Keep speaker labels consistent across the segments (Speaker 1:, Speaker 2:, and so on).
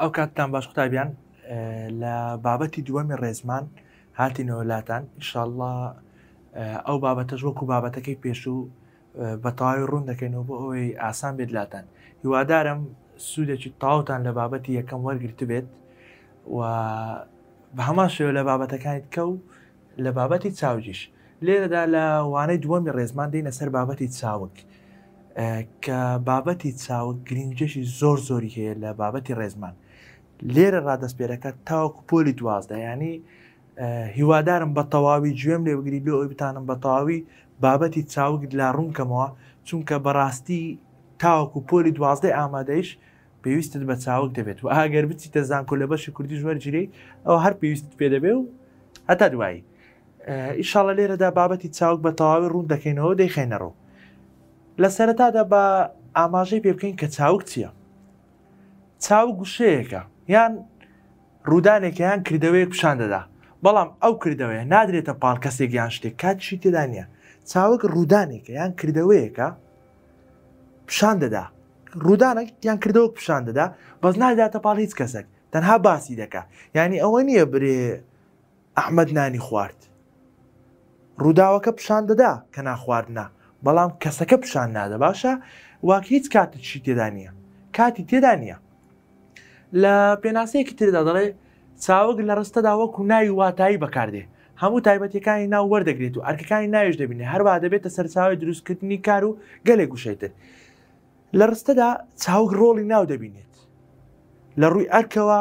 Speaker 1: ئەو کاتتان باش قوتابیان لە بابەتی دووەمی ڕێزمان هاتینەوە لاتان ئشله ئەو بابەتەش وەکو بابەتەکەی پێشوو بە تەواوی ڕوون دەکەینەوە بۆ ئەوەی ئاسان بێت لاتەن هیوادارم سوودێکی تاوتان لە بابەتی یەکەم وەرگرت بێت و بە هەما شێوە لە بابەتەکانیت کە و لە بابەتی چاوجیش لێرەدا لە وانەی دووەمی ڕێزمان دێنە سەر بابەتی چاوک کە بابەتی چاوک گرنجێکی زۆر زۆری هەیە لە بابەتی ڕێزمان لێرە ڕادەستپێرەکە تاوەکو پۆلی دوازدە ینی هیوادارم بە تەواوی گوێم لێ بگری بێ ئەوی بتانم بە تەواوی بابەتی چاوگت لا ڕوونکەمەوە چونکە بەڕاستی تاوەکو پۆلی دوازدەی ئامادەیش پێویستت بە چاوک دەبێت و ئاگەر بچیتە زانکۆ لە بەشی کوردی ژوەرگیری ئەو هەر پێویستت پێ دەبێ و هەتا دوایی ئیشاڵە لێرەدا بابەتی چاوک بە تەواوی ڕوون دەکەینەوە دەیخێنەرەوە لە سەرەتادا بە ئاماژەی پێ بکەین کە چاوک چییە چاو گوشەیەەکە یان ڕوودانێکیان کردەوەیەک پیشان دەدا بەڵام ئەو کردەوەیە نادرێتە پاڵ کەسێک یان شتێک کاتشی تێدانە چاوەک ڕوودانێکە یان کردەوەیەکە پیشان دەدا ڕوودانێک یان کردەوەک پیشان دەدا بەس ناداتە پاڵ هیچ کەسێک تەنها باسی دەکا ینی ئەوە نییە برێ ئەحمد نانی خوارد ڕووداوەکە پیشان دەدا کە ناخواردنا بەڵام کەسەکە پیشان نادە باشە واکە هیچ کاتت چی تێدانە کاتی تێدانە لە پێناسەیەکی تردا دەڵێ چاوەک لە ڕستەدا وەکو ناوی واتایی بەکاردێ هەموو تایبەتەکانی ناو وەردەگرێت و ئەرکەکانی ناویش دەبینێ هەروە دەبێتە سەرچاوی دروستکردنی کار و گەلێک گوشێتر لە ڕستەدا چاوک ڕۆڵی ناو دەبینێت لە ڕووی ئەرکەوە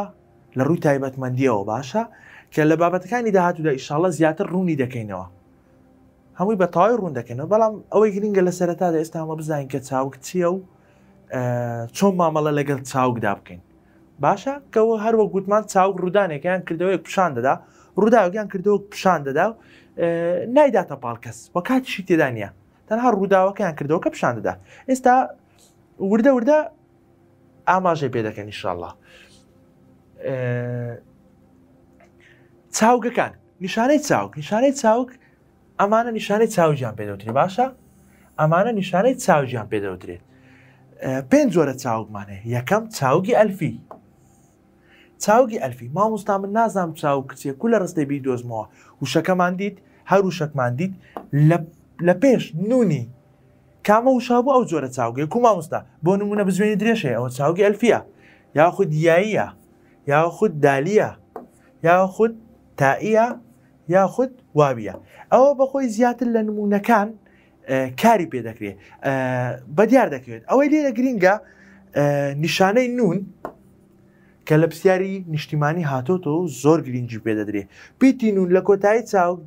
Speaker 1: لە ڕووی تایبەتمەندیەوە باشە کە لە بابەتەکانی داهاتوودا ئیشاڵە زیاتر ڕوونی دەکەینەوە هەمووی بە تاوای ڕوون دەکەنەوە بەڵام ئەوەی گرنگە لە سەرەتادا ئێستا ئەمە بزانین کە چاوک چییە و چۆن مامەڵە لەگەڵ چاوکدا بکەین باشە کەەوە هەروە گوتمان چاوک ڕوودانێکیان کردەوەیەک پیشان دەدا ڕووداوگیان کردەوە پیشان دەدا و نایداتە پاڵکەس بە کاتشی تێدانە تەنها ڕووداوەکەیان کردەوە کە پیشان دەدا ئێستا وردە وردە ئاماژێ پێ دەکەن نیشاءله چاوگەکان نیشانەی چاوک نیشانەی چاوک ئەمانە نیشانەی چاوجیان پێدەوتری باشە ئەمانە نیشانەی چاوجیان پێدەوترێت پێنج جۆرە چاوگمانێ یەکەم چاوگی ئەلفی چاوگی ئەلفی مامۆستا من نازام چاو کچێک کو لە ڕستەی بی دۆزمەوە وشەکەمان دیت هەرو شەکمان دیت لە پێش نونی کامە وشابوو ئەو جۆرە چاوگەی کو مامۆستا بۆ نمونە بزوێنی درێژەیە ئەوە چاوگی ئەلفیە یاخود یاییە یاخود دالیە یاخود تائە یاخود واویە ئەوە بەخۆی زیاتر لە نمونونەکان کاری پێ دەکرێت بەدیار دەکەوێت ئەوەی لێرە گرینگە نیشانەی نون کە لە پرسیاری نیشتیمانی هاتۆتەوە زۆر گرنگجی پێدەدرێت پیتی نون لە کۆتایی چاوک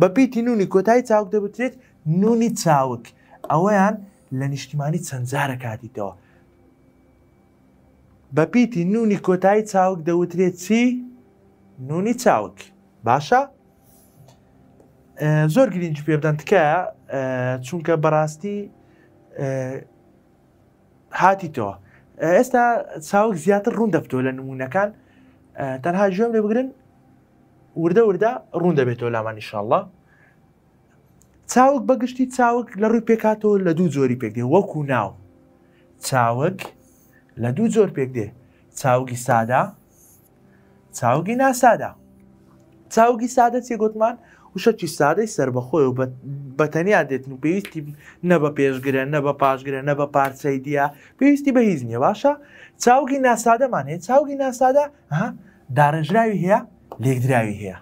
Speaker 1: بە پیتی نونی کۆتایی چاوک دەبترێت نونی چاوک ئەوەیان لە نیشتیمانی چەندجارە کاتیتەوە بە پیتی نونی کۆتایی چاوک دەوترێت چی نونی چاوک باشە زۆر گرنج پێ بدەن تکە چونکە بەڕاستی هاتیتەوە ئێستا چاوک زیاتر ڕوون دەفتۆ لە نمونونەکان تەنها ژێم لێ بگرن وردە وردا ڕوون دەبێتەوە لامان نیشاءله چاوک بەگشتی چاوک لە ڕووی پێکاتەوە لە دوو زۆری پێک دێ وەکو ناو چاوک لە دوو زۆر پێک دێ چاوگی سادا چاوگی ناسادا چاوگی سادە چێ گوتمان وشەکی سادەی سربەخۆی و بە تەنیا دێتن و پێویستی نە بە پێشگرە نە بە پاشگرە نە بە پارچەی دیە پێویستی بە هیچ نییە باشە چاوگی ناسادەمان هەیە چاوگی ناسادە داڕژراوی هەیە لێکدراوی هەیە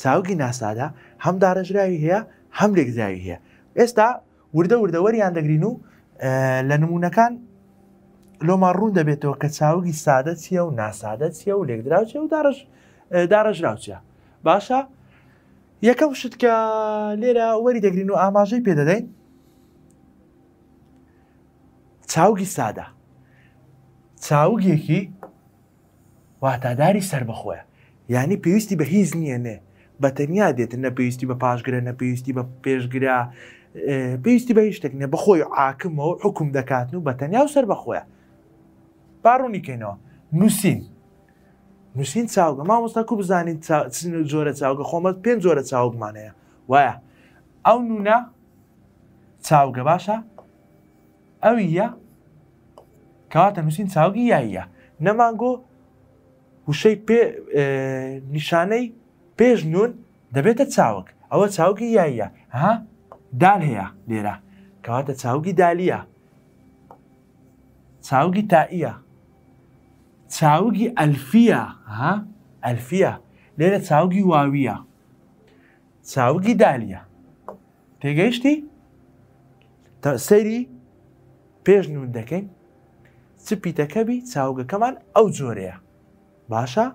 Speaker 1: چاوگی ناسادا هەم داڕژراوی هەیە هەم لێکدراوی هەیە ئێستا وردە وردەوەریان دەگرین و لە نمونونەکان لۆمان ڕوون دەبێتەوە کە چاوگی سادە چیە و ناسادە چیە و لێکدراوچە و داڕژراوچە باشە یەکەم شت کە لێرە وەری دەگرین و ئاماژەی پێدەدەین چاوگی سادە چاوگێکی واتاداری سربەخۆیە ینی پێویستی بە هیچ نییە نێ بە تەنیا دێتن نە پێویستی بە پاشگرە نە پێویستی بە پێشگرا پێویستی بە هیچ شتێکنە بەخۆی عاکمەوە حکم دەکاتن و بە تەنیا و سربەخۆیە باڕوونیکەینەوە نووسین نووسین چاوگە مامۆستا کو بزانین جۆرە چاوگە خۆمەت پێنج جۆرە چاوگمانەیە وایە ئەو نونە چاوگە باشە ئەو یە کەواتە نووسین چاوگی یایە نەمانگۆ وشەی پێ نیشانەی پێش نون دەبێتە چاوک ئەوە چاوکی یایە ها دال هەیە لێرە کەواتە چاوگی دالیە چاوگی تائیە چاوگی ئەلفە ئەلفە لێرە چاوگی واویە چاوگی دالیە تێگەیشتی سەری پێش نون دەکەین چ پیتەکەبی چاوگەکەمان ئەو جۆرەیە باشە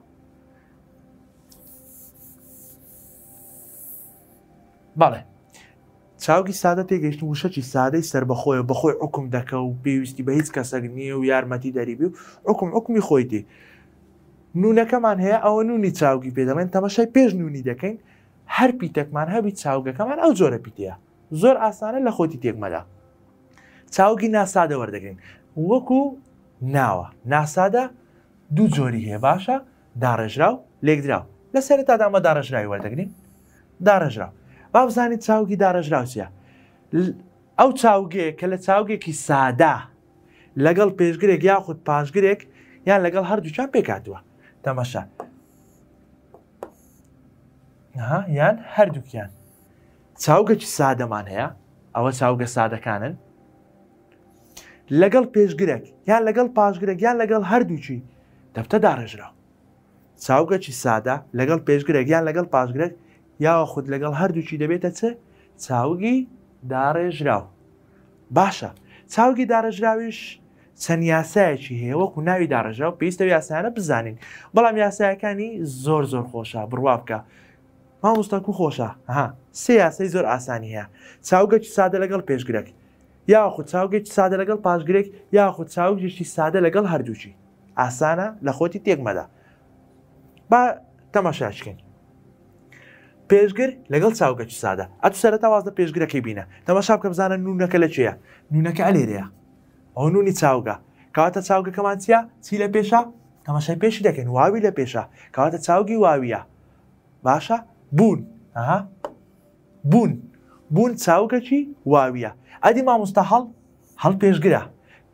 Speaker 1: بەڵێ چاوکی سادە تێگەیشتن و شەکی سادەی سەر بەخۆی بەخۆی حکم دەکە و پێویستی بە هیچ کەسەر نییە و یارمەتی دەریبی و حکم حکمی خۆیتی نونەکەمان هەیە ئەوە نونی چاوکی پێدەڵێن تەمەشای پێش نونی دەکەین هەر پیتەکمان هەبی چاوگەکەمان ئەو جۆرە پیتەیە زۆر ئاسانە لە خۆتی تێکمەدا چاوکی ناسادە وەردەگرین وەکو ناوە ناسادە دوو جۆری هەیە باشە داڕژرا و لێکدرا لە سەرتادامە داڕژرای وەردەگرین داڕژرا با بزانیت چاوگی داڕژراوچە ئەو چاوگێ کە لە چاوگێکی سادا لەگەڵ پێشگرێک یاخود پاشگرێک یان لەگەڵ هەردووچان پێکاتوە تەمەشا یان هەردووکیان چاوگەکی سادەمان هەیە ئەوە چاوگە سادەکانن لەگەڵ پێشگرێک یان لەگەڵ پاشگرێک یان لەگەڵ هەردووچی دەفتە داڕێژرا چاوگەکی سادا لەگەڵ پێشگرێک یان لەگەڵ پاشگرێک یاخود لەگەڵ هەردووچی دەبێتە چ چاوگی داڕێژراو باشە چاوگی داڕژراویش چەند یاسایەکی هەیە وەکو ناوی داڕژراو پێویستە یاسایانە بزانین بەڵام یاسایەکانی زۆر زۆر خۆشە بڕوا بکە مامۆستاکو خۆشە ها سێ یاسی زۆر ئاسانی هەیە چاوگەکی سادە لەگەڵ پێشگرێک یاخود چاوگەی سادە لەگەڵ پاشگرێک یاخود چاوگەشتی سادە لەگەڵ هەردووچی ئاسانە لە خۆتی تێکمەدا با تەماشاچکن پێشگر لەگەڵ چاوگەچ سادە ئەتو سەرەتا وازدە پێشگرەکەی بینە تەمەشا بکە بزانە نونەکە لە چێە نونەکە ئەلێرەیە ئەو نونی چاوگە کاتە چاوگەکەمان چیا چی لە پێشە تەمەشای پێشی دەکەین واوی لە پێشە کاتە چاوگی واویە باشە بوون بوون بوون چاوگەکی واویە ئەدی مامۆستا هەڵ هەڵ پێشگرە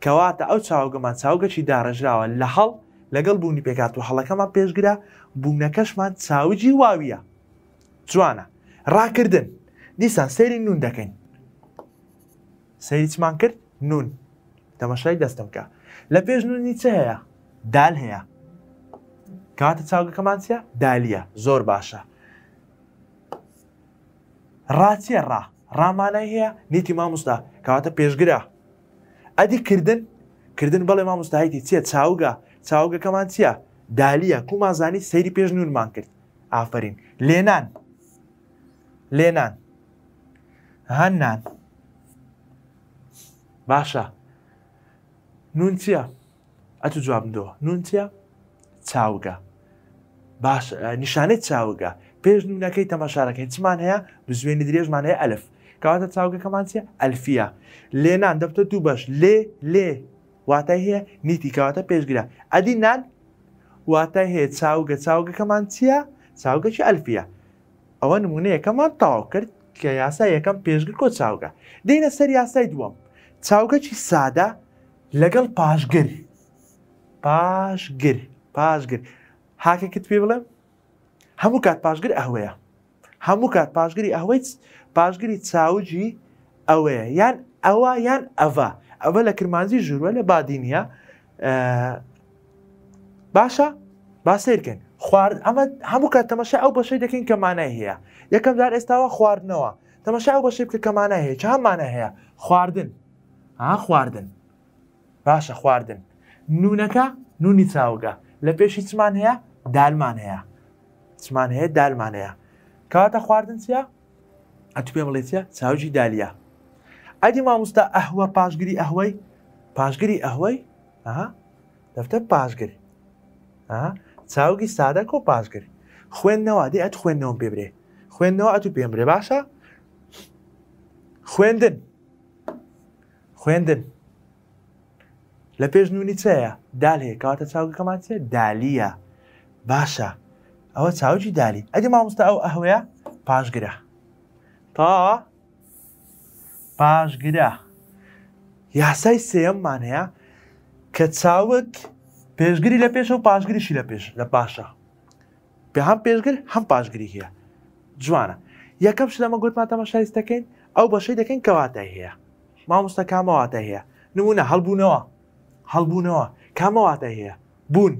Speaker 1: کەواتە ئەو چاوگەمان چاوگەکی داڕژراوە لە هەڵ لەگەڵ بوونی پێکات و هەڵەکەمان پێشگرە بوونەکەشمان چاوجی واویە جوانە ڕاکردن دیسان سەیری نون دەکەین سەیری چمان کرد نون تەمەشای دەستم بکە لە پێش نونی چ هەیە دال هەیە کاتە چاوگەکەمانچە دالیە زۆر باشە ڕاچیە ڕا ڕامانای هەیە نیتی مامۆستا کاتە پێشگرە ئەدیکردن کردن بەڵێ مامۆستاهیتی چیە چاوگە چاوگەکەمان چییە دالیە کومازانی سەیری پێش نونمان کرد ئافرین لێنان لێنان هەنان باشە نون چییە؟ ئەتو جوابدەوە نون چییە؟ چاوگە باش نیشانەی چاوگە پێش نونەکەی تەماشارەکەی چمان هەیە بزوێنی درێژمان هەیە ئەلف کەواتە چاوگەکەمان چیە؟ ئەلفە لێنان دەبتە دوو بەش لێ لێ واتای هەیە نیتی کەواتە پێشگرە ئەدی نان واتای هەیە چاوگە چاوگەکەمان چییە؟ چاوگەکی ئەلفە ئەوە نمونە یەکەمان تاو کرد کە یاسا یەکەم پێشگر کۆ چاوگە دەینە سەر یاسای دووەم چاوگەکی سادە لەگەڵ پاشگر پاشگر پاشگر هاکێکت پێ بڵێ هەموو کات پاشگر ئەوەیە هەموو کات پاشگری ئەوەی پاشگری چاوجی ئەوەیە یان ئەوە یان ئەڤە ئەوە لە کرمانزی ژوروە لە بادینە باشە باسیرکەن خوارد ئەمە هەموو کات تەمەشا ئەو بەشەی دەکەین کەمانای هەیە یەکەم دار ئێستاوە خواردنەوە تەمەشا ئەو بەشی بکە کەمانە هەیە چامانە هەیە خواردن ها خواردن باشە خواردن نونەکە نونی چاوگە لە پێشی چمان هەیە دالمان هەیە چمان هەیە دالمان هەیە کەواتە خواردن چیا ئەتو پێ بڵێتە چاوجی دالیا ئەدی مامۆستا ئەهوە پاشگیری ئەهوەی پاشگیری ئەهوەی دەفتە پاشگری چاوگی سادە کۆ پاشگری خوێندنەوە دی ئەت خوێندنەوە پێبرێ خوێندنەوە ئەتو پێم برێ باشە خوێندن خوێندن لە پێش نونی چەیە دال هەیە کاتە چاوگەکەمان چێ دالیە باشە ئەوە چاوجی دالی ئەدی مامۆستا ئەو ئەهوەیە پاشگرە تا پاشگرە یاسای سێممان هەیە کە چاوک پێشگری لە پێشە و پاشگریشی لە پێش لە پاشە پێ هەم پێشگر هەم پاشگری هەیە جوانە یەکەم شلەمە گوتمان تەمەشایست دەکەین ئەو بەشەی دەکەین کەواتە هەیە مامۆستا کامەواتە هەیە نمونە هەڵبوونەوە هەڵبوونەوە کامەواتە هەیە بوون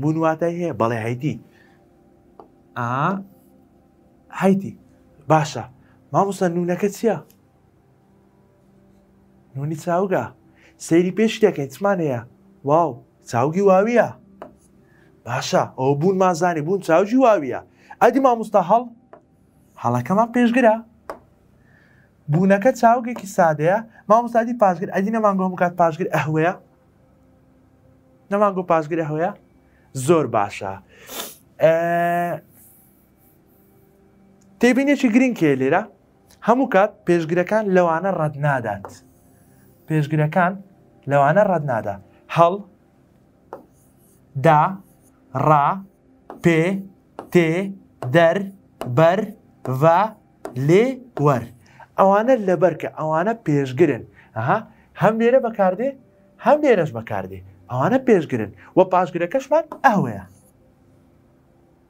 Speaker 1: بوونواتە هەیە بەڵێ هەیتی هەیتی باشە مامۆستا نونەکە چییە؟ نونی چاوگە سەیری پێش دەکەین چمان هەیە واو چاوگی واویە باشە ئەو بوون مازانی بوون چاوجی واویە ئەدی مامۆستا هەڵ هەڵەکەمان پێشگرە بوونەکە چاوگێکی سادەیە مامۆستادی پاشگر ئەدی نەمانگۆ بکات پاشگر ئەهوەیە نەمانگۆ پاشگر ئەهوەیە زۆر باشە تێبینێکی گرین کێ لێرە هەموو کات پێشگرەکان لەوانە ڕەت نادات پێشگرەکان لەوانە ڕەت نادا هەڵ دا ڕا پێ تێ دەر بەر ڤ لێ وەر ئەوانە لەبەر کە ئەوانە پێشگرن هەم لێرە بەکاردێ هەم لێرەش بەکاردێ ئەوانە پێشگرن وە پاشگرەکەشمان ئەوەیە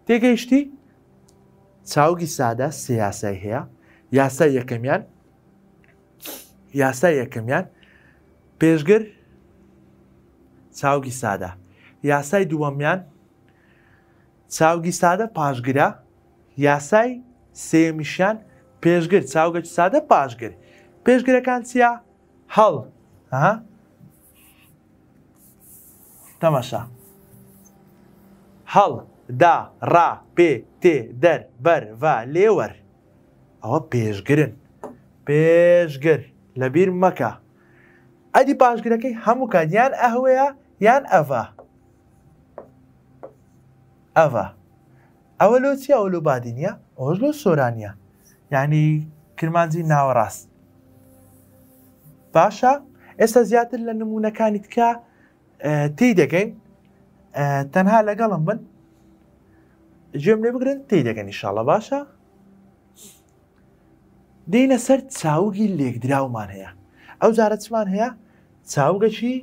Speaker 1: تێگەیشتی چاوگی سادا سیاسای هەیە یاسای یەکەمیان یاسای یەکەمیان پێشگر چاوگی سادا یاسای دووەمیان چاوگی سادە پاشگرا یاسای سێمیشیان پێشگر چاوگەچ سادە پاشگر پێشگرەکان چیا هەڵ تەمەشا هەڵ دا ڕا پێ تێ دەر بەر ڤ لێوەەر ئەوە پێشگرن پێشگر لەبیر مەکە ئەدی پاشگرەکەی هەموو کانیان ئەهوەیە یان ئەڤە ئەڤە ئەوە لۆ چی ئەو لۆ بادینە ئەوش لۆ سۆرانە یعنی کرمانجی ناوەڕاست باشە ئێستا زیاتر لە نمونونەکانی تکە تی دەگەین تەنها لەگەڵم بن گوێم لێ بگرن تی دەگەنی شڵە باشە دینە سەر چاوگی لێکدراومان هەیە ئەو جارە چمان هەیە چاوگەچی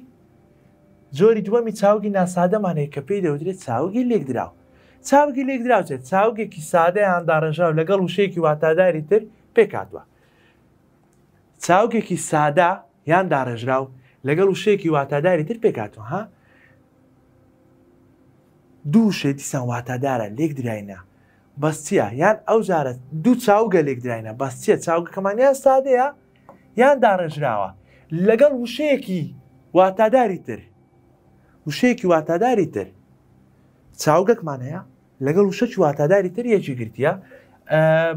Speaker 1: جۆری دووەمی چاوگی ناسادەمانەیە کە پێی دەوترێت چاوگی لێکدراوە چاوگی لێک دراوچێت چاوگێکی سادەیان داڕژاو لەگەڵ وشەیەکی واتاداری تر پێکاتوە چاوگێکی سادا یان داڕێژراو لەگەڵ وشەیەکی واتاداری تر پێکاتوە ها دوو شێتیسان واتادارە لێک درایە بەستیە یان ئەو جارە دوو چاوگە لێک درایە بەستیە چاوگەکەمانیان سادەیە یان داڕێژراوە لەگەڵ وشەیەکی واتاداری تر وشەیەکی واتاداری تر چاوگەکمان هەیە لەگەڵ وشە چواتاداری تریەکی گرتیە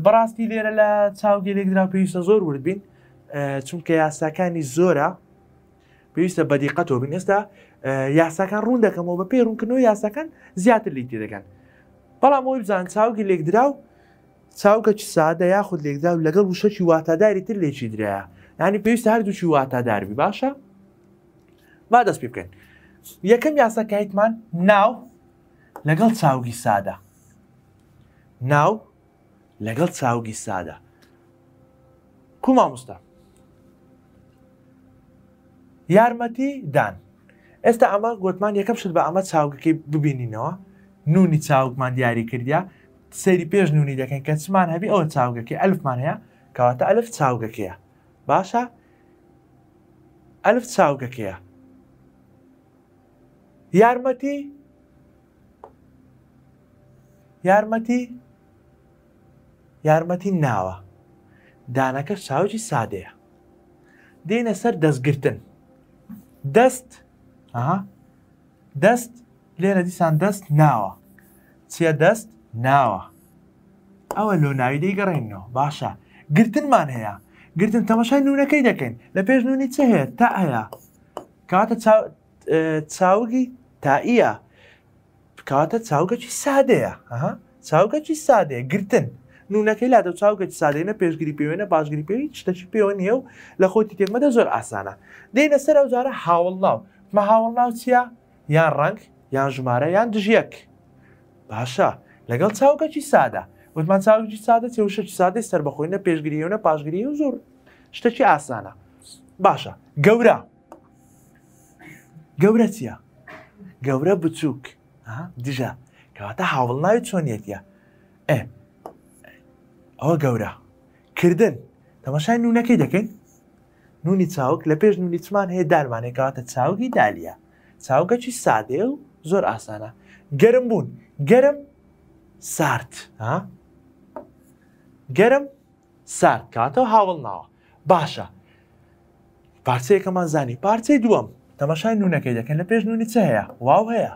Speaker 1: بەڕاستی لێرە لە چاوگەلێکدرا پێویستە زۆر وردبین چونکە یاساکانی زۆرە پێویستە بەدیقەتەوە بن ئێستا یاساکان ڕوون دەکەمەوە بە پێڕوونکردنەوە یاساکان زیاتر لی تێدەکەن بەڵام ئەوی بزان چاوگی لێکدرا و چاوکە چ سادە یاخود لێکدا و لەگەڵ وشەکی واتاداری تر لێکی درایە ینی پێویستە هەردووچی واتاداربی باشە با دەست پێ بکەین یەکەم یاساکەیتمان ناو لەگەڵ چاوگی سادە ناو لەگەڵ چاوگی سادە کو مامۆستا یارمەتی دان ئێستا ئەمە گوتمان یەکەم شت بە ئەمە چاوگەکەی ببینینەوە نونی چاوگمان دیاری کردیا سەیری پێش نونی دەکەن کە چمان هەبی ئەوە چاوگەکەی ئەلفمان هەیە کەواتە ئەلف چاوگەکەیە باشە ئەلف چاوگەکەیە یارمەتی یارمەتی یارمەتی ناوە دانەکە چاوجی سادەیە دێنە سەر دەستگرتن دەست دەست لێرە دیسان دەست ناوە چیە دەست ناوە ئەوە لۆناوی دەیگەڕێنەوە باشە گرتنمان هەیە گرتن تەمەشای نونەکەی دەکەین لە پێش نونی چه هەیە تا هەیە کاتە چاوگی تائیە بکاتە چاوگەکی سادەیە چاوگەکی سادەیە گرتن نونەکەی لا دە چاوگەکی سادەێنە پێشگیری پێوێنە باشگیری پێوی شتەشی پێوە نیە و لە خۆتی تێمەدە زۆر ئاسانە دێنە سەر ئەو جارە هاوڵناو مە هاوڵناو چییە یان ڕنگ یان ژمارە یان دژیەک باشە لەگەڵ چاوگەکی سادە وتمان چاوگی سادە چێوشەی سادەی سربەخۆینە پێشگیریونە پاشگیری و زۆر شتەکی ئاسانە باشە گەورە گەورە چییە گەورە بچووک دژە کەواتە هاوڵ ناوی چۆنیەتە ئێ ئەوە گەورە کردن تەمەشای نونەکەی دەکەین نونی چاوک لە پێش نونی چمان هەیە دارمانێکاتە چاوکی دالیە چاوگەکی سادێ و زۆر ئاسانە گەرم بوون گەرم سارت گەرم سارد کاتەوە هاوڵ ناوە باشە پارچەیەکەمان زانی پارچەی دووەم تەمەشای نونەکەی دەکەن لە پێش نونی چ هەیە واو هەیە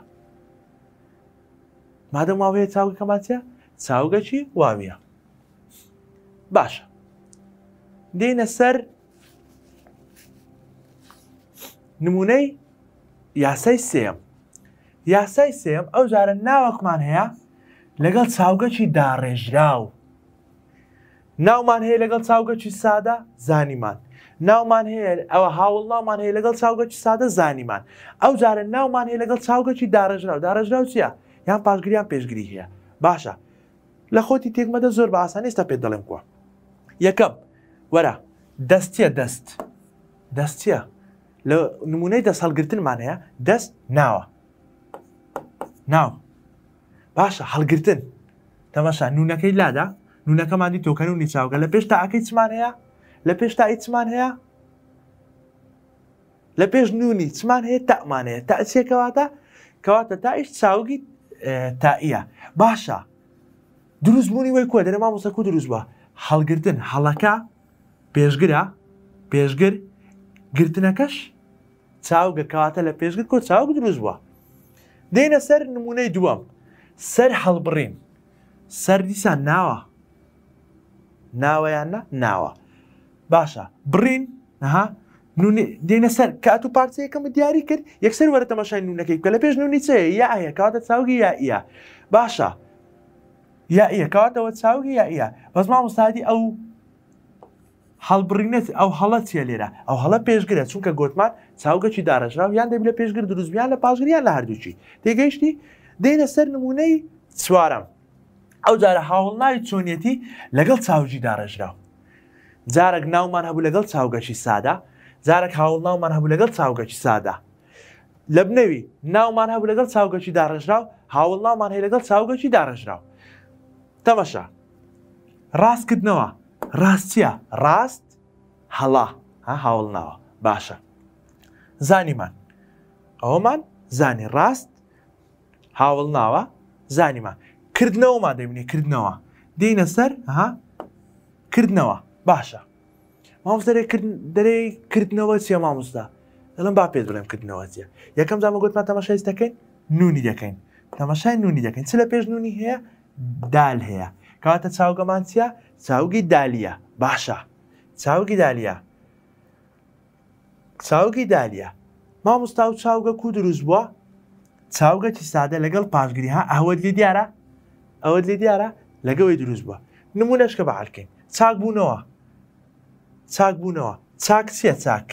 Speaker 1: مادەم ماوەیە چاوی کەماتە چاوگەکی واویە باشە دێنە سەر نمونەی یاسای سێم یاسای سێم ئەو جارە ناوەکمان هەیە لەگەڵ چاوگەکی داڕێژرا و ناومان هەیە لەگەڵ چاوگەکی سادە زانیمان ناومان هەیە ئەوە هاوڵڵامان هەیە لەگەڵ چاوگەکی سادە زانیمان ئەو جارە ناومان هەیە لەگەڵ چاوگەکی داڕژرا و داڕژرا و چیە؟ یان پاشگریان پێشگیری هەیە باشە لە خۆتی تێکمەدە زۆر بە ئاسان ئێستا پێ دەڵێم کووە یەکەم وەرە دەستیە دەست دەستیە لە نمونەی دەست هەڵگرتنمانەیە دەست ناوە ناو باشە هەڵگرتن تەمەشا نونەکەی لادا نونەکەمانی تۆکەن و نیچاوگە لە پێش تاکەی چمان هەیە لە پێش تا ئیچمان هەیە لە پێش نونی چمان هەیە تامان هەیە تا ئەچێکەواتە کەواتە تا ئیش چاوگی تائیە باشە دروستبوونی وەی کۆ دەرەما مۆسەکو دروست بە هەڵگرتن هەڵەکە پێشگرە پێشگر گرتنەکەش چاوگەکەواتە لە پێشگر کۆ چاوگ دروست بووە دێنە سەر نمونەی دووەم سەر هەڵبڕین سەر دیسان ناوە ناوەیان نە ناوە باشە بڕین نەها دێنە سەر کات و پارچەیەکەم دیاری کرد یەکسەر وەرە تەمەشای نونەکەی کە لە پێش نونی چێ یاە کاتە چاوگی یائە باشە یائە کاتەوە چاوگی یائە بەزما مستادی ئەو هەڵبڕینێت ئەو هەڵە چێ لێرە ئەو هەڵە پێشگرە چونکە گوتمان چاوگەکی داڕژراو یان دەبی لە پێشگر دروستبیان لە پاشگریان لە هەردووچی تێگەیشتی دێنە سەر نمونەی چوارم ئەو جارە هاوڵناوی چۆنیەتی لەگەڵ چاوجی داڕژراو جارێک ناومان هەبوو لەگەڵ چاوگەشی سادا جارێک هاوڵ ناومان هەبوو لەگەڵ چاوگەکی سادا لە بنەوی ناومان هەبوو لەگەڵ چاوگەکی داڕژراو هاوڵ ناومان هەیە لەگەڵ چاوگەکی داڕژراو تەمەشا ڕاستکردنەوە ڕاستیە ڕاست هەڵا ها هاوڵ ناوە باشە زانیمان ئەومان زانی ڕاست هاوڵ ناوە زانیمان کردنەوەمان دەبینێ کردنەوە دینە سەر ها کردنەوە باشە مامۆستا دەرێکردنەوە چیە مامۆستا دەڵم با پێت بڵێم کردنەوە چیە یەکەم زامە گوتمان تەماشای دەکەین نونی دەکەین تەماشای نونی دەکەین چ لە پێش نونی هەیە دال هەیە کاتە چاوگەمان چیە چاوگی دالیە باشە چاوگی دالیە چاوگی دالیە مامۆستا و چاوگە کو دروست بووە چاوگە چی سادە لەگەڵ پاشگیری ها ئەوەت لێ دیارە ئەوەت لێ دیارە لەگەڵی دروست بووە نمونەشکە بەعاکەین چاک بوونەوە چاک بوونەوە چاک چییە چاک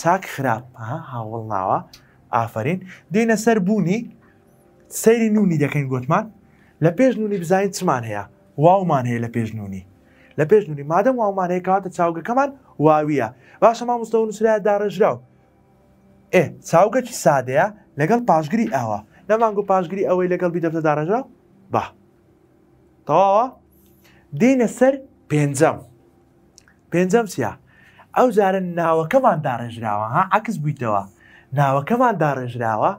Speaker 1: چاک خراپ هاوڵ ناوە ئافرین دێنە سەر بوونی سەیری نونی دەکەین گوتمان لە پێش نونی بزانین چمان هەیە واومان هەیە لە پێش نونی لە پێش نونی مادەم واومان هەیەکەواتە چاوگەکەمان واویە باشە ما مستە نووسرای داڕژراو ئێ چاوگە چی سادەیە لەگەڵ پاشگری ئەوە نەمانگو پاشگری ئەوەی لەگەڵ بیدەفتە داڕژراو با تەواوە دێنە سەر پێنجەم پێنجەم چیە ئەو جارە ناوەکەمان داڕێژراوە ها عکس بوویتەوە ناوەکەمان داڕێژراوە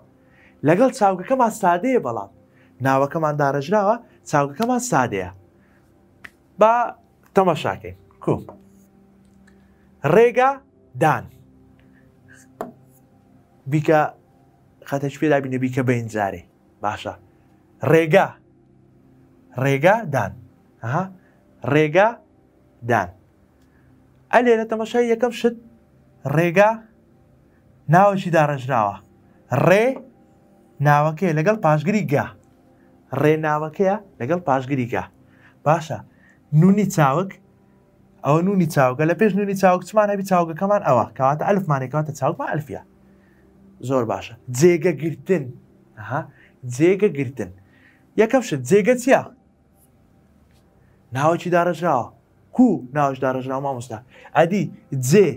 Speaker 1: لەگەڵ چاوگەکەمان سادەیە بەڵام ناوەکەمان داڕێژراوە چاوگەکەمان سادەیە با تەمەشاکەین کو ڕێگا دان بیکە خەتەش پێدا بینە بیکە بە ئینجارێ باشە ڕێگا ڕێگا دان ڕێگا دان ئەلێ لە تەمەشای یەکەم شت ڕێگا ناوەشی داڕژراوە ڕێ ناوەکەی لەگەڵ پاشگری گا ڕێ ناوەکەیە لەگەڵ پاشگری گا باشە نونی چاوک ئەو نونی چاوگە لە پێش نونی چاوک چمان هەبی چاوگەکەمان ئەوە کەواتە ئەلفمانێکاتە چاوکمان ئەلفە زۆر باشە جێگە گرتن جێگە گرتن یەکەم شت جێگە چیە ناوەکی داڕژراوە کو ناوش داڕژنا مامۆستا ئەدی جێ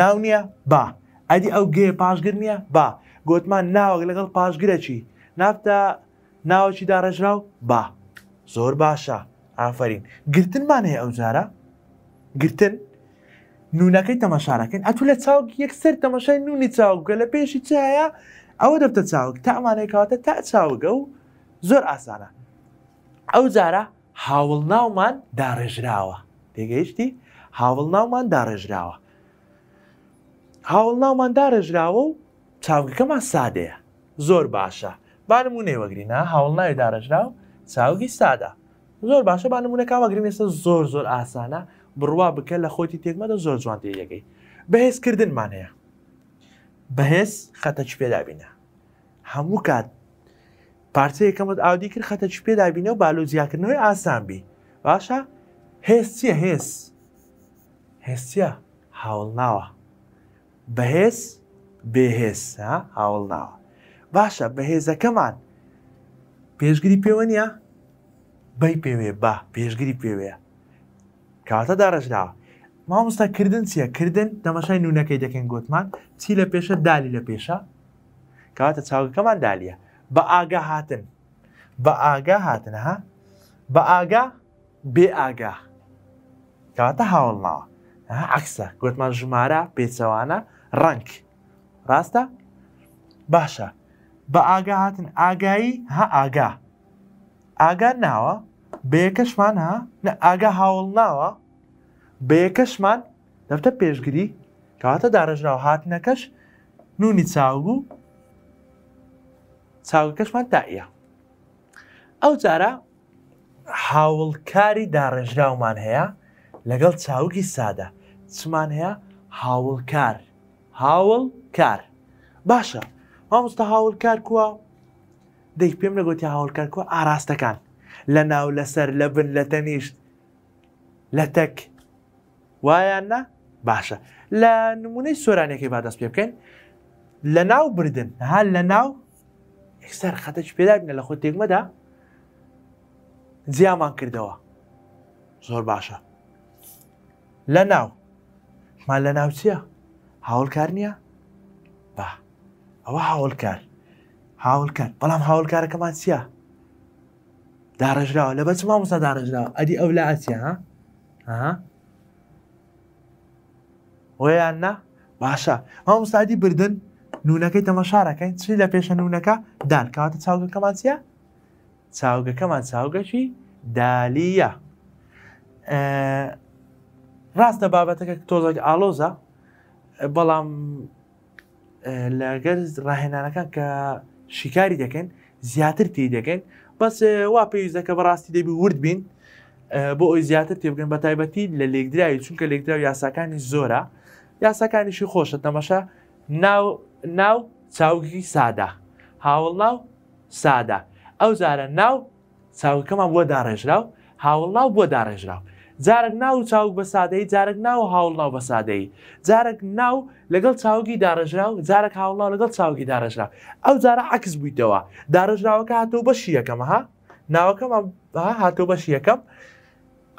Speaker 1: ناو نییە با ئەدی ئەو گێ پاشگر نییە با گوتمان ناوەک لەگەڵ پاشگرە چی نافتە ناوەکی داڕژرا و با زۆر باشە ئافرین گرتنمان هەیە ئەو جارە گرتن نونەکەی تەمەشارەکەن ئەتو لە چاوک یەکسەر تەمەشای نونی چاوکە لە پێشی چایە ئەوە دەفتە چاوک تا ئەمانێکاتە تا چاوگە و زۆر ئاسانە ئەو جارە هاوڵ ناومان داڕێژراوە تێگەیشتی هاوڵ ناومان داڕێژراوە هاوڵ ناومان داڕێژراوە و چاوگەکەمان سادەیە زۆر باشە بانمونێ وەگرینە هاوڵ ناوی داڕژراو چاوگی سادا زۆر باشە بانمونونەکە وەگرینێستا زۆر زۆر ئاسانە بڕوا بکە لە خۆتی تێکمەدە زۆر جوان تێیەکەی بەهێزکردنمان هەیە بەهێز خەتەچ پێدابینە هەموو کات پارچە یەکەمت ئاودی کرد خەتە چ پێدابینە و بالۆزیاکردنەوەی ئاسان بی باشە هێستیە هێز هێستە هاوڵ ناوە بەهێز بێهێز هاوڵ ناوە باشە بەهێزەکەمان پێشگیری پێوە نیە بەی پێوێ بە پێشگیری پێوەیە کاتە داڕژداوە مامۆستاکردن چییە کردن دەمەشای نوونەکەی دەکەن گوتمان چی لە پێشە دالی لە پێشە کاتە چاوەکەمان دالیە بە ئاگا هاتن بە ئاگا هاتنەها بە ئاگا بێ ئاگا کەواتە هاوڵناوە عکسە گوتمان ژمارە پێچەوانە ڕنگ ڕاستە باشە بە ئاگا هاتن ئاگایی ها ئاگا ئاگا ناوە بەیەکەشمان ها نە ئاگا هاوڵ ناوە بەیەکەشمان دەفتە پێشگیری کەواتە داڕژناو هاتنەکەش نونی چاوبوو چاوکەشمان دائە ئەو جارە هاوڵکاری داڕێژراومان هەیە لەگەڵ چاوکی سادە چمان هەیە هاوڵکار هاوڵ کار باشە مامۆستا هاوڵکار کووە دەی پێم لەگوتی هاوڵکار کووە ئاراستەکان لە ناو لەسەر لە بن لە تەنیشت لە تەک وایان نە باشە لە نمونەی سۆرانێکی با دەست پێ بکەین لە ناو بردن هەل لە ناو ئێکسەر ده پێدا بینە لە زور تێکمەدا لناو ما لناو باشە هاول ناو با لە هاول چییە هاول نییە با ئەوە هاول هاوڵکار بەڵام هاوڵکارەکەمان چییە داڕژراوە لە بەچ مامۆستا داڕژراوە ئەدی ئەو لە ئاچیە ها ها؟ باشا ما باشە مامۆستادی بردن نونەکەی دەمەشارەکەین چی لە پێشە نونەکە دانکاتە چاوگەکەمان چیە؟ چاوگەکەمان چاوگەشی دالیە. ڕاستە بابەتەکە تۆزێک ئالۆزە بەڵام لەگەر ڕاهێنانەکان کە شیکاری دەکەن زیاتر تی دەکەن بەس وا پێویستەکە بەڕاستی دەبی ورد بین بۆ ئەوی زیاتر تێبگەن بە تایبەتی لە لێکدراوی چونکە لێکدراوی یاساکانی زۆرە یاساکانیشی خۆشە تەمەشە ناو ناو چاوکی سادا هاوڵاو سادا ئەو زارە ناو چاوکەمان بۆ داڕێژراو هاوڵاو بۆ داڕێژراو جارك ناو چاوک بە سادەی جارك ناو هاوڵاو بە سادەی جارك ناو لەگەڵ چاوکی داڕژراو جارك هاوڵاو لەگەڵ چاوکی داڕژرا ئەو جارە عکس بوویتەوە داڕژراوەکە هاتۆ بەشی یەکەمەها ناوەکەمان هاتۆ بەشی یەکەم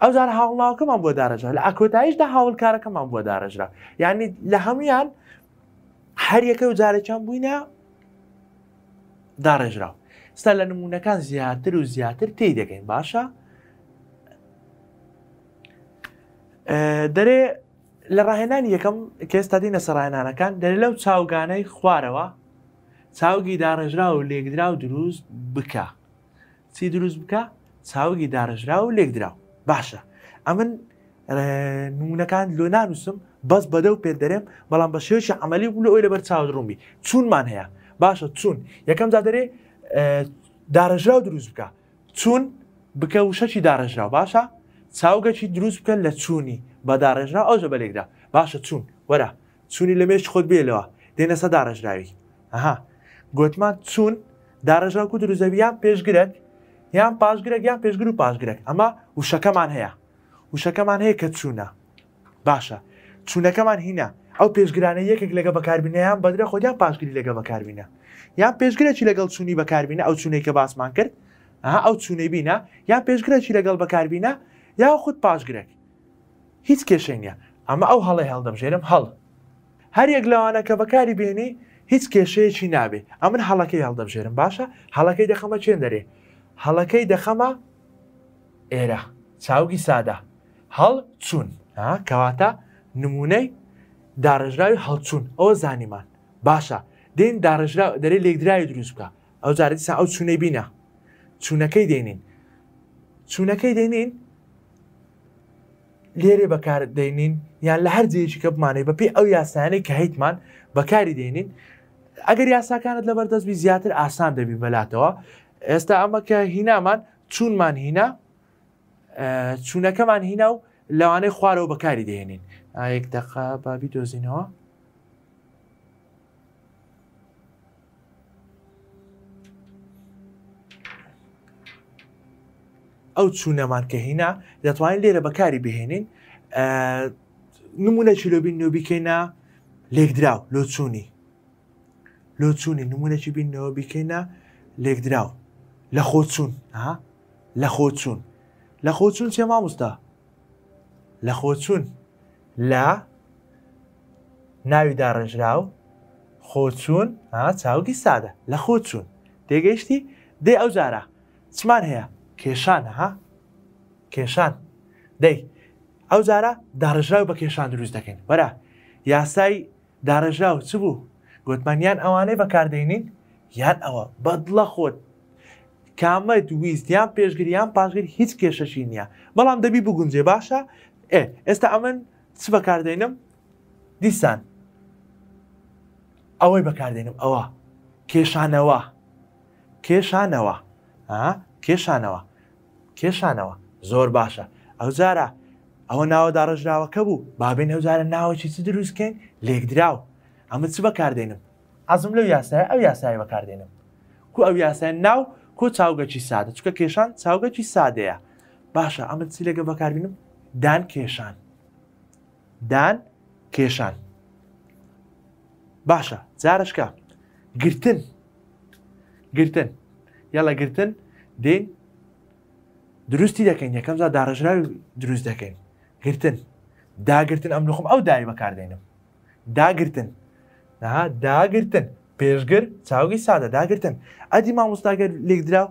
Speaker 1: ئەو جار هاوڵاوەکەمان بۆ داڕژرا لە ئەکۆتایشدا هاوڵکارەکەمان بۆ داڕژرا یعنی لە هەمویان هەر یەکە و جارێکیان بووینە داڕێژرا ستا لە نمونونەکان زیاتر و زیاتر تێی دەگەین باشە دەرێ لە ڕاهێنان یەکەم کێستا دینە سەڕاهێنانەکان دەرێ لەو چاوگانەی خوارەوە چاوگی داڕێژرا و لێکدرا و دروست بکە چی دروست بکە چاوگی داڕژرا و لێکدرا باشە ئەمن نمونونەکان لۆ نانووسم بەس بەدە و پێ دەرێم بەڵام بە شێوشی عملی بوو لە ئەوی لەبەر چاودڕومی چونمان هەیە باشە چون یەکەم زادەرێ دارەژرا و دروست بکە چون بکە و شەچی دارەژرا باشە چاوگەچی دروست بکە لە چوونی بە دارەژرا ئەوژە بەلێکدا باشە چون وەرە چونی لە مێش خۆت بێلەوە دێنە سە دارەژراوی ئەها گوتمان چون دارەژرا و دروزەویان پێشگرێت یان پاشگرێک یان پێشگر و پاشگرێک ئەمە وشەکەمان هەیە وشەکەمان هەیە کە چوونە باشە چوونەکەمان هینە ئەو پێشگرانە یەکێک لەگە بەکاربینەیان بەدرە خۆیان پاشگیری لەگە بەکاربینە یان پێشگرێکی لەگەڵ چوونی بەکاربینە ئەو چوونەی کە باسمان کرد ئەو چوونەی بینە یان پێشگرێکی لەگەڵ بەکاربینە یا خودود پاشگرێک هیچ کێشێنە ئەمە ئەو هەڵی هەڵدەمژێرم هەڵ هەر یەک لەوانە کە بەکاری بێنی هیچ کێشەیەکی نابێ ئەمن هەڵەکەی هەڵدەمژێرم باشە هەڵەکەی دەخەمە چێن دەرێ هەڵەکەی دەخەمە ئێرە چاوگی سادە هەڵ چوون کەواتە نمونەی داڕژراوی هەڵچوون ئەوە زانیمان باشە دێن داڕژرا دەرێ لێکدراوی دروست بکە ئەو جارێتسا ئەو چوونەی بینە چوونەکەی دێنین چوونەکەی دێنین لێرێ بەکار دێنین یان لە هەر جێکی کە بمانێ بەپی ئەو یاسانەی کە هیتمان بەکاری دێنین ئەگەر یاساکانت لەبەر دەستبی زیاتر ئاسان دەبی بەلاتەوە ئێستا ئەمە کە هینامان چونمان هینا چوونەکەمان هینا و لەوانەیە خوارەوە بەکاری دێنین ئایەک دەقا بابی دۆزینەوە ئەو چوونەمان کە هینا دەتوانین لێرە بەکاری بهێنین نمونە چلوبین نو بکەینە لێکدراو لۆچوونی لۆچوونی نمونەی بینەوە بکەینە لێکدراو لە خۆچوون لە خۆچوون لە خۆچوون چێ مامۆستا لە خۆچوون لا ناوی داڕژرا و خۆچوون چاوگی سادە لە خۆچوون تێگەیشتی دێ ئەو جارە چمان هەیە کێشان ها کێشان دەی ئەو جارە داڕژرا و بە کێشان دروست دەکەین وەرە یاسای داڕژرا و چ بوو گوتمانیان ئەوانەی بەکاردێنین یان ئەوە بەدڵە خۆت کامەت ویستیان پێشگریان پاشگیر هیچ کێشەشی نییە بەڵام دەبی بگونجێ باشە ئێ ئێستا ئەمن چ بەکاردێنم دیسان ئەوەی بەکاردێنم ئەوە کێشانەوە کێشانەوە کێشانەوە کێشانەوە زۆر باشە ئەو جارە ئەوە ناوەدا ڕژراوەکە بوو بابێن هەوزارە ناوەکی چ دروستکەین لێکدراو ئەمە چ بەکاردێنم ئازم لەو یاسای ئەو یاسای بەکاردێنم کو ئەو یاسای ناو کۆ چاوگەکی سادە چکە کێشان چاوگەکی سادەیە باشە ئەمە چی لەگە بەکاربینم دان کێشان دان کێشان باشە جارشکە گرتن گرتن یاڵە گرتن دێن دروستی دەکەین یەکەمزا داڕژراوی دروست دەکەین گرتن داگرتن ئەم نخم ئەو دای بەکاردێنم داگرتن نها داگرتن پێشگر چاوگی سادە داگرتن ئەدی مامۆستاگەر لێکدراو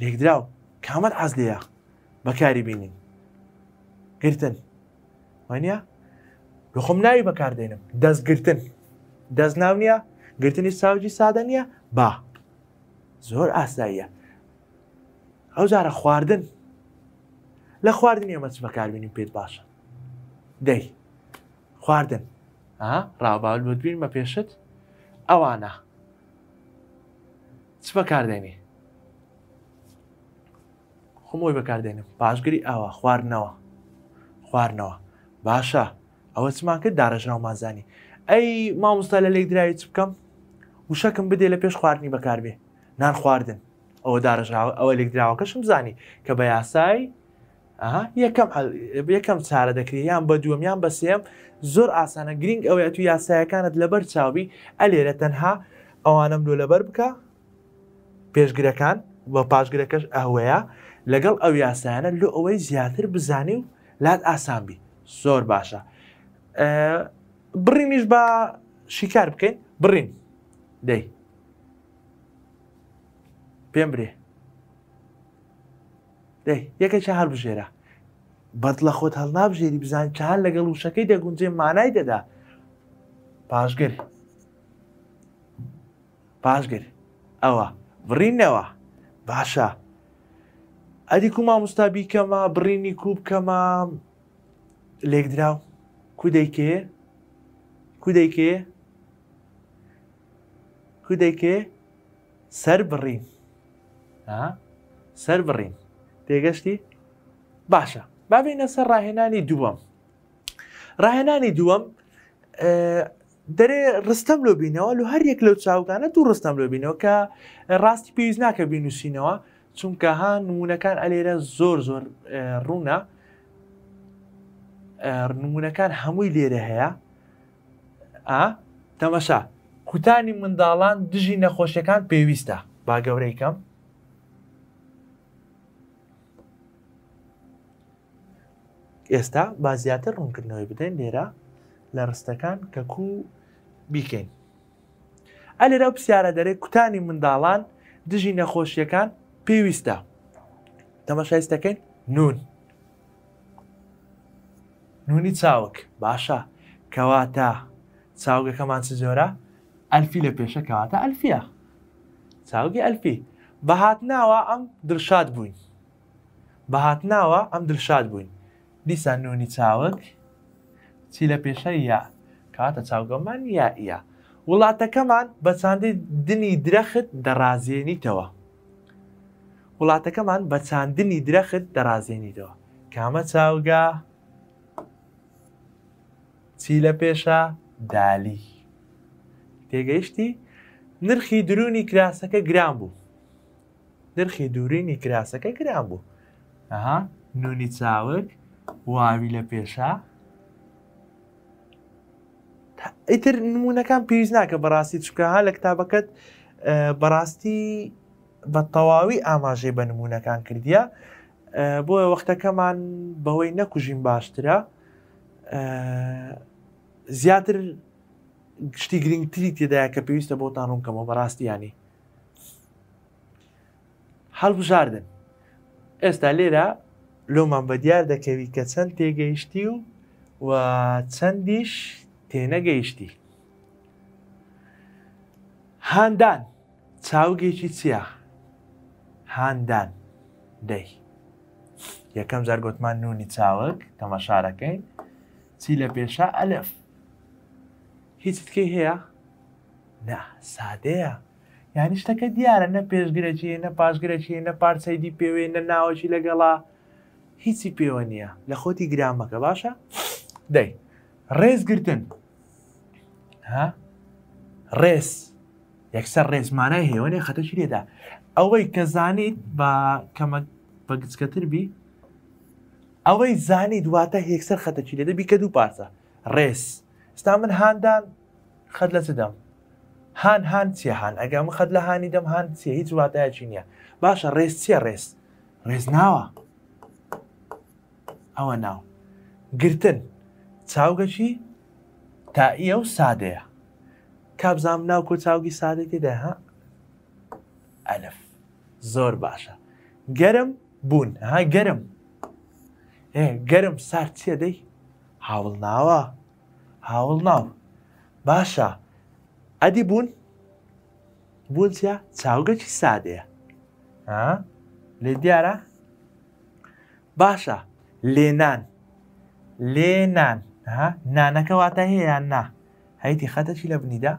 Speaker 1: لێکدراو کامەت ئازلەیە بەکاری بینین گرتن وانە لە خۆم ناوی بەکاردێنم دەستگرتن دەست ناو نییە گرتنی ساوجی سادە نییە با زۆر ئاساییە ئەو جارە خواردن لە خواردن ئێمەچ بەکاربیێنی پێت باشە دەی خواردن ڕابال ببین بە پێشت ئەوانە چ بەکاردێنی خۆمۆی بەکاردێنم باشگری ئەوە خواردنەوە خواردنەوە باشە ئەوە چمان کرد داڕژنا و مازانی ئەی مامۆستا لە لێک درایی چ بکەم وشەکەم بدێ لە پێش خواردنی بەکاربێ نان خواردن ئەوە داڕژاوە ئەوە لێکدراوەکەشم زانی کە بە یاسایی یەکەم یەکەم چارە دەکری یان بە دووەم یان بە سێم زۆر ئاسانە گرنگ ئەوەیە تو یاسایەکانت لەبەر چاوی ئەلێرە تەنها ئەوانم لۆ لەبەر بکە پێشگرەکان بە پاشگرەکەش ئەوەیە لەگەڵ ئەو یاسایانە لۆ ئەوەی زیاتر بزانانی و لات ئاسانبی زۆر باشە برینیش بە شیکار بکەین برین دەی پێم برێ دەی یەکە چ هەر بژێرە بەد لە خۆت هەڵ نابژێری بزان چهان لەگەڵ وشەکەی دەگونجێ مانای دەدا پاشگر پاشگر ئەوە برینەوە باشە ئەدی کوما مستابی کەمە برینی کوب کەمە لێک دراوە کودەیکێ کودەیکێ کودەیکێ سەر بڕین سەر بڕین تێگەشتی باشە بابینە سەر ڕاهێنانی دووەم ڕاهێنانی دووەم دەرێ ڕستەم لۆ بینەوە لە هەر یەک لەو چاوکانە دوو ڕستەم لۆ بینەوە کە ڕاستی پێویست ناکە بینوسینەوە چونکە ها نمونونەکان ئەلێرە زۆر زۆر ڕوونە ڕنمونونەکان هەمووی لێرە هەیە تەمەشا کوتانی منداڵان دژی نەخۆشیەکان پێویستە با گەورەیکەم ئێستا با زیاتر ڕوونکردنەوەی بدەین لێرە لە ڕستەکان کە کو بیکەین ئە لێرە پرسیارە دەرێت کوتانی منداڵان دژی نەخۆشیەکان پێویستە تەمەشایستەکەین نون نونی چاوک باشە کەواتە چاوگەکەمان چ زۆرە ئەلفی لە پێشە کەواتە ئەلفیە چاوگی ئەلفی بەهات ناوە ئەم درشاد بووین بەهات ناوە ئەم درشاد بووین دیسان نونی چاوک چی لە پێشە یا کاتە چاوگەمان یائە وڵاتەکەمان بە چاندەی دنی درەخت دەڕازێنیتەوە وڵاتەکەمان بە چاندنی درەخت دەڕازێنیتەوە کامە چاوگە چی لە پێشە دالی تێگەیشتی نرخی درونی کراسەکە گران بوو نرخی دورینی کراسەکە گران بوو ئەها نونی چاوک واوی لە پێشە ئیتر نمونونەکان پێویست ناکە بەڕاستی چکەها لە کتابەکەت بەڕاستی بە تەواوی ئاماژەی بە نمونونەکان کردیا بۆیە وەختەکەمان بەوەی نەکوژین باشترە زیاتر گشتی گرنگتری تێدایە کە پێویستە بۆتان ڕوونکەمەوە بەڕاستیانی هەڵبژاردن ئێستا لێرە لۆمان بە دیار دەکەوی کە چەند تێگەیشتی و و چەندیش تێنەگەیشتی هاندان چاوگێکی چییە هاندان دەی یەکەم زارگوتمان نونی چاوەک تەمەشارەکەین چی لە پێشە ئەلف هیچتکەی هەیە نه سادەیە یعنی شتەکە دیارە نە پێشگرەکی نە پاشگرەکی نە پارچەیدی پێوێ نە ناوەکی لەگەڵا هیچی پێوە نییە لە خۆتی گرامەکە باشە دەی ڕێزگرتن ڕێز یەکسەر ڕێزمانای هێوانێ خەتەشی لێدا ئەوەی کە زانیت بە کەمە بەگچکەتر بی ئەوەی زانی دواتە هێکسەر خەتەچی لێدەبی کە دوو پارچە ڕێز ستا من هاندان خەت لە چدەم هاان هاان چیە هاان ئەگە من خەت لە هاانی دەم هاان چیە هیچ وڵاتایکی نییە باشە ڕێز چیە ڕێز ڕێز ناوە ئەوە ناو گرتن چاوگەشی تائیە و سادەیە کابزام ناو کۆ چاوگی سادێکی دەها ئەلف زۆر باشە گەرم بوون ها گەرم گەرم سارد چیە دەی هاوڵ ناوە هاوڵ ناو باشە ئەدی بوون بوون چیا چاوگەکی سادەیە لێ دیارە باشە لێنان لێنان نانەکە واتە هەیەیان نا هەیتی خەتەکی لە بنیدا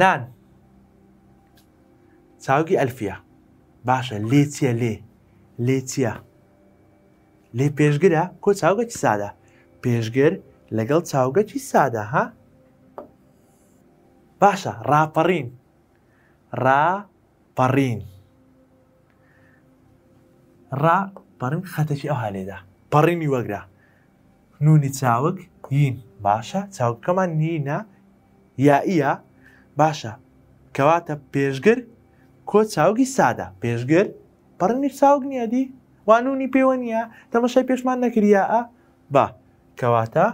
Speaker 1: نان چاوگی ئەلفە باشە لێ چیە لێ لێ چییە لێ پێشگرە کۆ چاوگەکی سادە پێشگر لەگەڵ چاوگەکی سادەها باشە ڕاپەڕین ڕاپەڕین ڕا پەڕین خەتەکی ئەو هالێدا پەڕینی وەگرا نونی چاوک یین باشە چاوکەمان نینە یائە باشە کەواتە پێشگر کۆ چاوگی سادە پێشگر پەڕنی چاوگ نییە دی وانونی پێوە نییە تەمەشای پێشمان نەکریە با کەواتە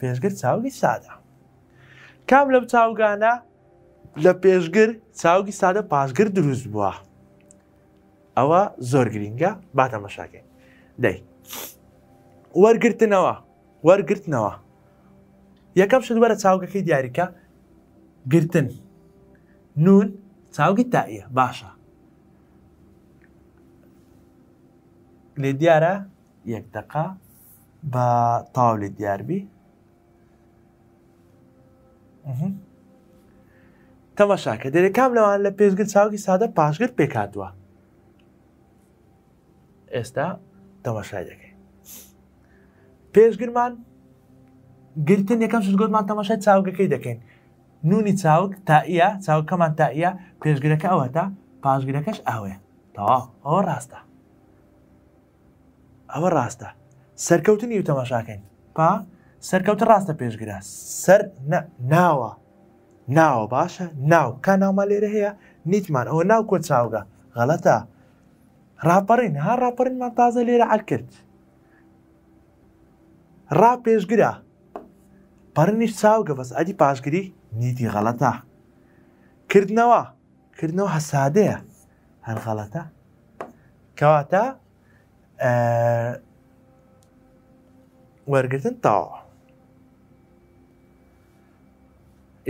Speaker 1: پێشگر چاوگی سادە کام لەم چاوگانە لە پێشگر چاوگی سادە پاشگر دروست بووە ئەوە زۆر گرینگە باتە مەشاکەین دەی وەرگرتنەوە وەرگرتنەوە یەکەم شت وەرە چاوگەکەی دیاریکە گرتن نون چاوگی تائە باشە لێ دیارە یەک دقا بە تاو لێ دیاربی تەماشاکە دەرەکام لەوان لە پێشگر چاوکی سادە پاشگر پێکاتوە ئێستا تەماشای دەکەین پێشگرمان گرتن یەکەم شگوتمان تەماشای چاوگەکەی دەکەین نونی چاوک تائە چاوکەمان تائە پێشگرەکە ئەوە تا پاشگرەکەش ئاوێ تەواو ئەوە ڕاستە ئەوە ڕاستە سەرکەوتنی و تەماشاکەین پا سەرکەوتە ڕاستە پێشگرە سەر ناوە ناوە باشە ناو کا ناوما لێرە هەیە نیتمان ئەوە ناو کۆ چاوگە غەڵەتە ڕاپەڕین ها ڕاپەرینمان تازە لێرە عل کرد ڕا پێشگرە پەرنیش چاوگە بەس ئەدی پاشگیری نیتی غەڵەتە کردنەوە کردنەوە هەسادەیە هەر غەڵەتە کەواتە وەرگتن تاوە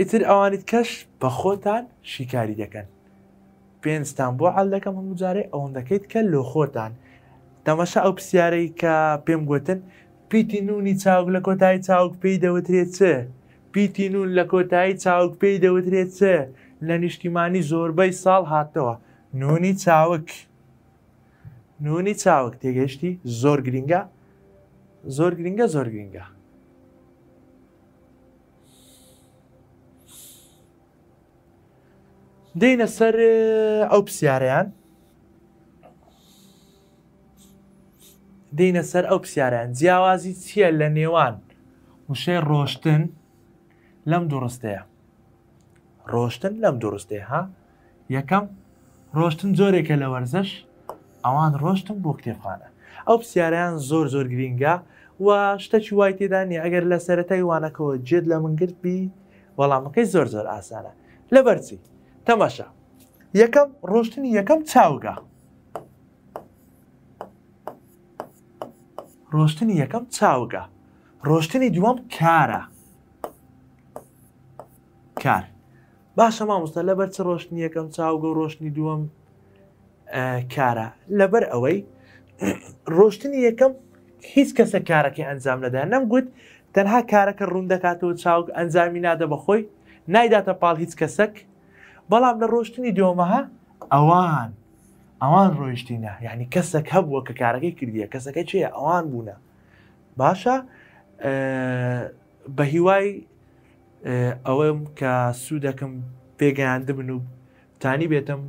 Speaker 1: ئیتر ئەوانیت کەش بە خۆتان شیکاری دەکەن پێنجتان بۆ حال دەکەم هەموو جارێ ئەوەن دەکەیت کە لۆ خۆتان تەمەشا ئەو پرسیارەی کە پێم گوتن پیتی نونی چاوک لە کۆتایی چاوک پێی دەوترێت چ پیتی نون لە کۆتایی چاوک پێی دەوترێت چ لە نیشتیمانی زۆربەی ساڵ هاتەوە نونی چاوک نونی چاوک تێگەشتی زۆر گرینگە زۆر گرینگە زۆر گرینگە دێنە سەر ئەو پرسیاریان دێنە سەر ئەو پرسیاریان جیاوازی چییە لە نێوان وشەی ڕۆشتن لەم دوڕستەیە ڕۆشتن لەم دوڕستەیە ها یەکەم ڕۆشتن زۆرێکە لە وەرزش ئەوان ڕۆشتن بۆ کتێبخانە ئەو پرسیاریان زۆر زۆر گرینگە و شتەکی وای تێدانی ئەگەر لە سەرەتای وانەکەەوە جێت لە من گرت بی وەڵامەکەی زۆر زۆر ئاسانە لە بەرچی تەماشا یەکەم ڕۆشتنی یەکەم چاوگە ڕۆشتنی یەکەم چاوگە ڕۆشتنی دووەم کارە کار باشە مامۆستا لەبەر چ ڕۆشتنی یەکەم چاوگە و ڕۆشتنی دووەم کارە لەبەر ئەوەی ڕۆشتنی یەکەم هیچ کەسە کارەکەی ئەنجام نەدا نەم گوت تەنها کارەکە ڕوون دەکاتەوە چاوگ ئەنجامی نادە بەخۆی نایداتە پاڵ هیچ کەسەک بەڵام لە ڕۆشتنی دیۆمەها ئەوان ئەوان ڕۆیشتینە یعنی کەسێک هەبووە کە کارەکەی کردیە کەسەکە چێ ئەوان بوونە باشە بە هیوای ئەوەم کە سوودەکەم پێگەیاندە بن و تانی بێتم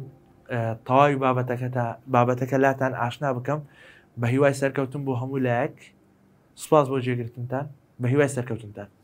Speaker 1: تەواوی بابەتەکە بابەتەکە لاتان ئاشنا بکەم بە هیوای سەرکەوتم بۆ هەموو لایەک سپاس بۆ جێگرتنتان بە هیوای سەرکەوتنتان